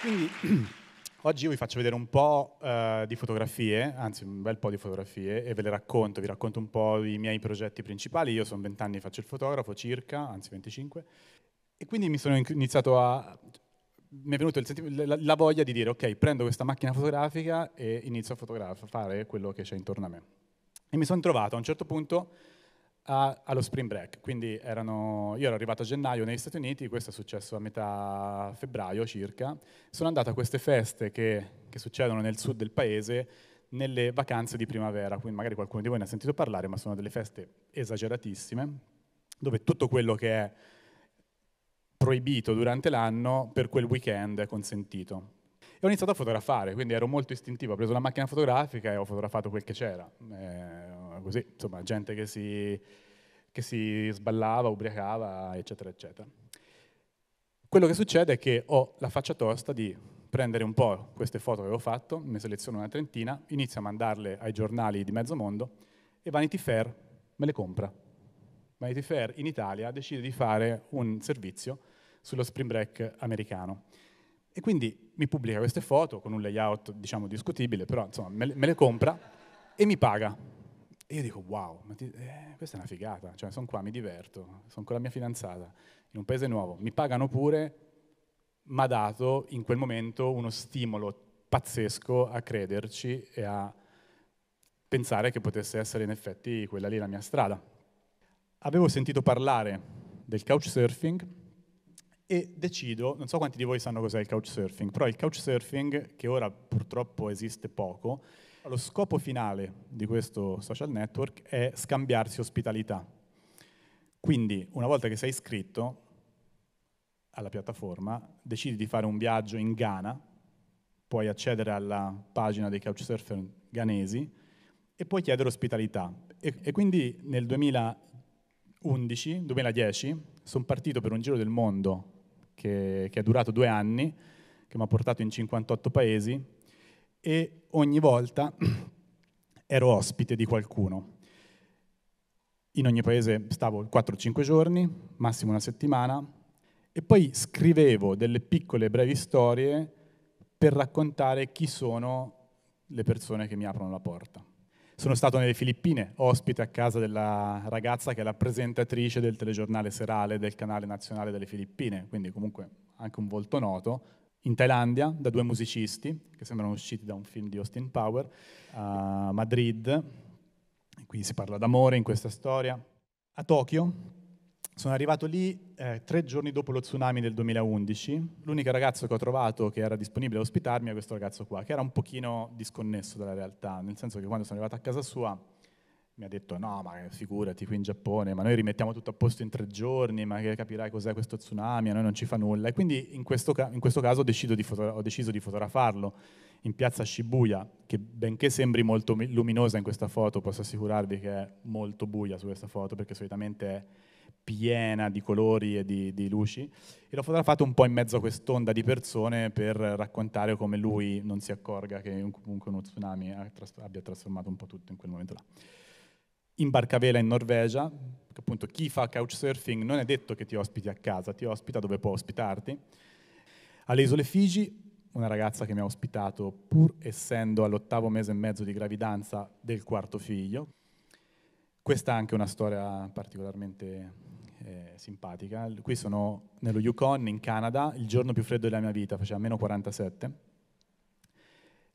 Quindi oggi vi faccio vedere un po' eh, di fotografie, anzi un bel po' di fotografie e ve le racconto, vi racconto un po' i miei progetti principali. Io sono 20 anni, faccio il fotografo circa, anzi 25, e quindi mi sono iniziato a... mi è venuta la, la voglia di dire ok, prendo questa macchina fotografica e inizio a fotografare quello che c'è intorno a me. E mi sono trovato a un certo punto a, allo spring break, quindi erano, io ero arrivato a gennaio negli Stati Uniti, questo è successo a metà febbraio circa, sono andato a queste feste che, che succedono nel sud del paese nelle vacanze di primavera, quindi magari qualcuno di voi ne ha sentito parlare, ma sono delle feste esageratissime, dove tutto quello che è proibito durante l'anno per quel weekend è consentito. E ho iniziato a fotografare, quindi ero molto istintivo, ho preso la macchina fotografica e ho fotografato quel che c'era. Eh, così, insomma gente che si, che si sballava, ubriacava, eccetera, eccetera. Quello che succede è che ho la faccia tosta di prendere un po' queste foto che avevo fatto, ne seleziono una trentina, inizio a mandarle ai giornali di mezzo mondo e Vanity Fair me le compra. Vanity Fair in Italia decide di fare un servizio sullo spring break americano. E quindi mi pubblica queste foto con un layout diciamo discutibile, però insomma me le compra e mi paga. E io dico, wow, ti, eh, questa è una figata, cioè sono qua, mi diverto, sono con la mia fidanzata, in un paese nuovo, mi pagano pure, ma dato in quel momento uno stimolo pazzesco a crederci e a pensare che potesse essere in effetti quella lì la mia strada. Avevo sentito parlare del couchsurfing e decido, non so quanti di voi sanno cos'è il couchsurfing, però il couchsurfing, che ora purtroppo esiste poco, lo scopo finale di questo social network è scambiarsi ospitalità. Quindi, una volta che sei iscritto alla piattaforma, decidi di fare un viaggio in Ghana, puoi accedere alla pagina dei couchsurfer ghanesi e puoi chiedere ospitalità. E, e quindi nel 2011, 2010, sono partito per un giro del mondo che, che è durato due anni, che mi ha portato in 58 paesi, e ogni volta ero ospite di qualcuno. In ogni paese stavo 4-5 giorni, massimo una settimana, e poi scrivevo delle piccole e brevi storie per raccontare chi sono le persone che mi aprono la porta. Sono stato nelle Filippine, ospite a casa della ragazza che è la presentatrice del telegiornale serale del canale nazionale delle Filippine, quindi comunque anche un volto noto, in Thailandia da due musicisti che sembrano usciti da un film di Austin Power, a Madrid, qui si parla d'amore in questa storia, a Tokyo. Sono arrivato lì eh, tre giorni dopo lo tsunami del 2011. L'unico ragazzo che ho trovato che era disponibile a ospitarmi è questo ragazzo qua, che era un pochino disconnesso dalla realtà, nel senso che quando sono arrivato a casa sua mi ha detto no, ma figurati qui in Giappone, ma noi rimettiamo tutto a posto in tre giorni, ma che capirai cos'è questo tsunami, a noi non ci fa nulla. E quindi in questo, in questo caso di foto- ho deciso di fotografarlo in piazza Shibuya, che benché sembri molto luminosa in questa foto, posso assicurarvi che è molto buia su questa foto, perché solitamente è piena di colori e di, di luci, e l'ho fotografato un po' in mezzo a quest'onda di persone per raccontare come lui non si accorga che comunque uno tsunami abbia trasformato un po' tutto in quel momento là in barcavela in Norvegia, perché appunto chi fa couchsurfing non è detto che ti ospiti a casa, ti ospita dove può ospitarti. Alle isole Figi una ragazza che mi ha ospitato pur essendo all'ottavo mese e mezzo di gravidanza del quarto figlio. Questa è anche una storia particolarmente eh, simpatica. Qui sono nello Yukon, in Canada, il giorno più freddo della mia vita, faceva meno 47.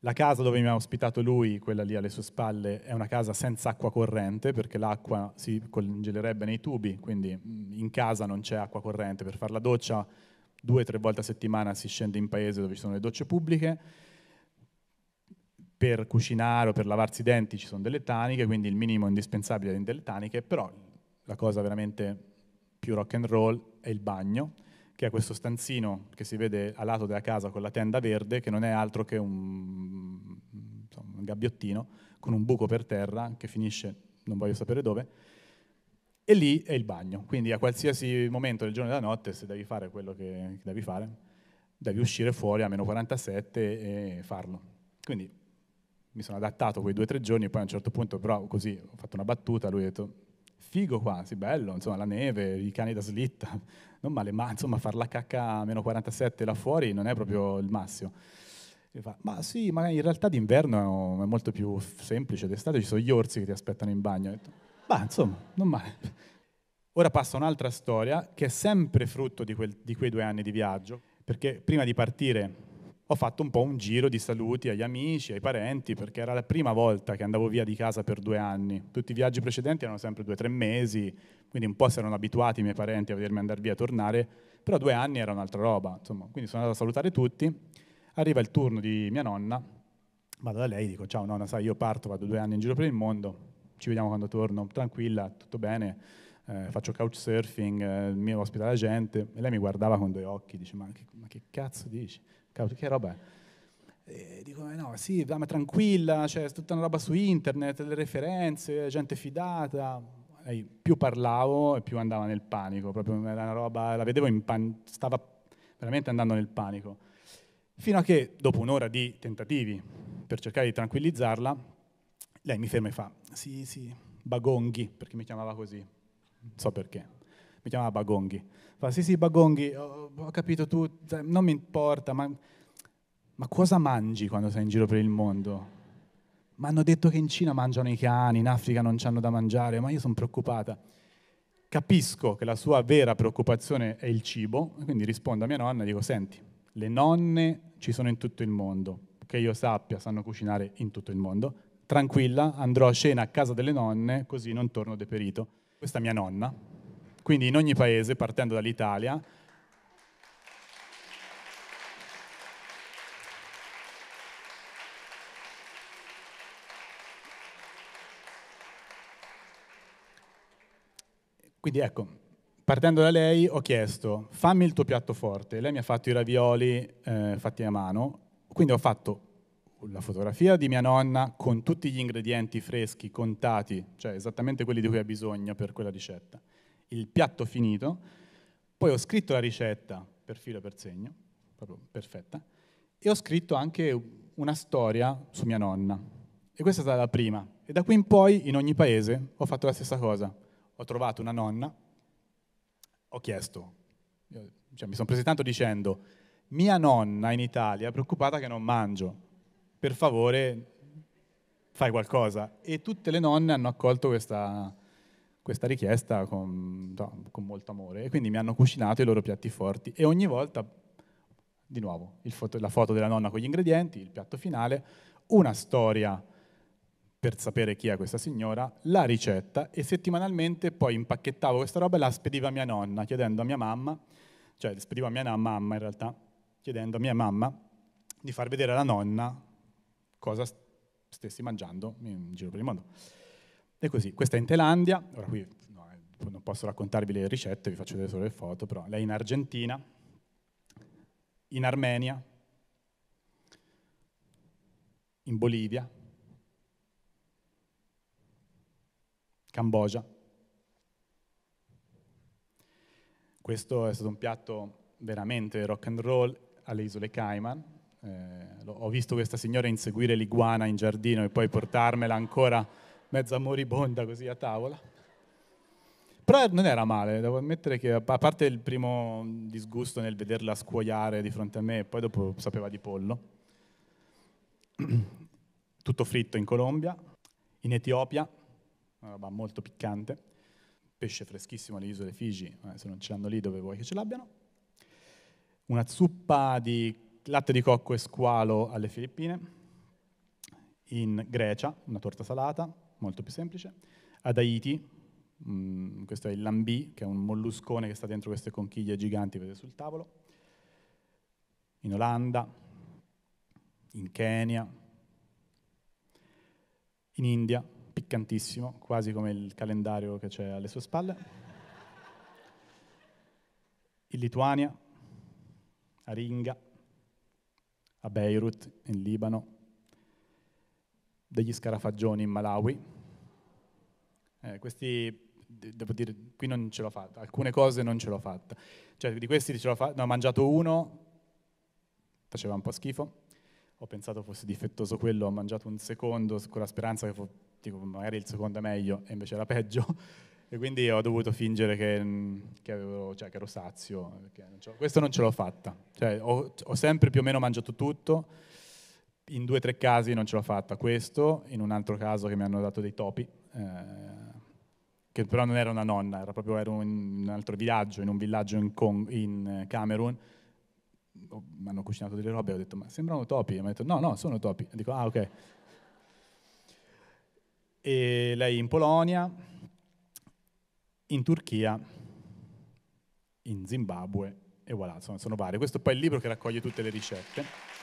La casa dove mi ha ospitato lui, quella lì alle sue spalle, è una casa senza acqua corrente perché l'acqua si congelerebbe nei tubi, quindi mm, in casa non c'è acqua corrente. Per fare la doccia due o tre volte a settimana si scende in paese dove ci sono le docce pubbliche. Per cucinare o per lavarsi i denti ci sono delle taniche, quindi il minimo indispensabile è delle taniche, però la cosa veramente più rock and roll è il bagno che è questo stanzino che si vede a lato della casa con la tenda verde, che non è altro che un, un gabbiottino con un buco per terra che finisce non voglio sapere dove, e lì è il bagno. Quindi a qualsiasi momento del giorno e della notte, se devi fare quello che devi fare, devi uscire fuori a meno 47 e farlo. Quindi mi sono adattato quei due o tre giorni, poi a un certo punto, però così ho fatto una battuta, lui ha detto figo quasi, bello, insomma la neve, i cani da slitta, non male, ma insomma far la cacca a meno 47 là fuori non è proprio il massimo. E Fa, ma sì, ma in realtà d'inverno è molto più semplice, d'estate ci sono gli orsi che ti aspettano in bagno. Ma insomma, non male. Ora passa un'altra storia che è sempre frutto di, quel, di quei due anni di viaggio, perché prima di partire ho fatto un po' un giro di saluti agli amici, ai parenti, perché era la prima volta che andavo via di casa per due anni. Tutti i viaggi precedenti erano sempre due o tre mesi, quindi un po' si erano abituati i miei parenti a vedermi andare via e tornare, però due anni era un'altra roba, insomma. Quindi sono andato a salutare tutti, arriva il turno di mia nonna, vado da lei, dico ciao nonna, sai io parto, vado due anni in giro per il mondo, ci vediamo quando torno, tranquilla, tutto bene, eh, faccio couchsurfing, eh, mi ospita la gente, e lei mi guardava con due occhi, dice ma che, ma che cazzo dici? che roba è? E dico, eh, no, sì, ah, ma tranquilla, c'è cioè, tutta una roba su internet, le referenze, gente fidata. E più parlavo e più andava nel panico, proprio era una roba, la vedevo in pan- stava veramente andando nel panico. Fino a che, dopo un'ora di tentativi per cercare di tranquillizzarla, lei mi ferma e fa, sì, sì, Bagonghi, perché mi chiamava così, non so perché, mi chiamava Bagonghi. Fa, sì, sì, Bagonghi, ho, ho capito tu, cioè, non mi importa, ma, ma cosa mangi quando sei in giro per il mondo? Ma hanno detto che in Cina mangiano i cani, in Africa non c'hanno da mangiare, ma io sono preoccupata. Capisco che la sua vera preoccupazione è il cibo, quindi rispondo a mia nonna e dico, senti, le nonne ci sono in tutto il mondo, che io sappia sanno cucinare in tutto il mondo, tranquilla, andrò a cena a casa delle nonne così non torno deperito. Questa è mia nonna, quindi in ogni paese, partendo dall'Italia, Quindi ecco, partendo da lei ho chiesto fammi il tuo piatto forte, lei mi ha fatto i ravioli eh, fatti a mano, quindi ho fatto la fotografia di mia nonna con tutti gli ingredienti freschi, contati, cioè esattamente quelli di cui ha bisogno per quella ricetta il piatto finito, poi ho scritto la ricetta per filo e per segno, proprio perfetta, e ho scritto anche una storia su mia nonna. E questa è stata la prima. E da qui in poi, in ogni paese, ho fatto la stessa cosa. Ho trovato una nonna, ho chiesto, cioè, mi sono presentato dicendo, mia nonna in Italia è preoccupata che non mangio, per favore fai qualcosa. E tutte le nonne hanno accolto questa, questa richiesta con, con molto amore e quindi mi hanno cucinato i loro piatti forti e ogni volta, di nuovo, foto, la foto della nonna con gli ingredienti, il piatto finale, una storia per sapere chi è questa signora, la ricetta e settimanalmente poi impacchettavo questa roba e la spedivo a mia nonna, chiedendo a mia mamma, cioè spedivo a mia mamma in realtà, chiedendo a mia mamma di far vedere alla nonna cosa stessi mangiando in giro per il mondo. E così, questa è in Thailandia, ora qui no, eh, non posso raccontarvi le ricette, vi faccio vedere solo le foto, però lei in Argentina, in Armenia, in Bolivia, Cambogia. Questo è stato un piatto veramente rock and roll alle isole Cayman. Eh, ho visto questa signora inseguire l'iguana in giardino e poi portarmela ancora mezza moribonda così a tavola. Però non era male, devo ammettere che, a parte il primo disgusto nel vederla scuoiare di fronte a me, poi dopo sapeva di pollo, tutto fritto in Colombia, in Etiopia, una roba molto piccante, pesce freschissimo alle isole Figi, eh, se non ce l'hanno lì dove vuoi che ce l'abbiano, una zuppa di latte di cocco e squalo alle Filippine, in Grecia, una torta salata, molto più semplice. Ad Haiti, mh, mm, questo è il lambì, che è un molluscone che sta dentro queste conchiglie giganti, vedete sul tavolo. In Olanda, in Kenya, in India, piccantissimo, quasi come il calendario che c'è alle sue spalle. In Lituania, a Ringa, a Beirut, in Libano, degli scarafaggioni in Malawi. Eh, questi, devo dire, qui non ce l'ho fatta, alcune cose non ce l'ho fatta. Cioè di questi ce l'ho fatta, ne ho mangiato uno, faceva un po' schifo, ho pensato fosse difettoso quello, ho mangiato un secondo con la speranza che fo- dico, magari il secondo è meglio e invece era peggio. E quindi ho dovuto fingere che, che, avevo, cioè, che ero sazio. Non questo non ce l'ho fatta. Cioè, ho, ho sempre più o meno mangiato tutto in due o tre casi non ce l'ho fatta, questo, in un altro caso che mi hanno dato dei topi, eh, che però non era una nonna, era proprio ero in un altro villaggio, in un villaggio in, Cong- in eh, Camerun, mi hanno cucinato delle robe e ho detto ma sembrano topi, e mi hanno detto no no sono topi, e dico ah ok. E lei in Polonia, in Turchia, in Zimbabwe e voilà, sono, sono varie. Questo è poi il libro che raccoglie tutte le ricette.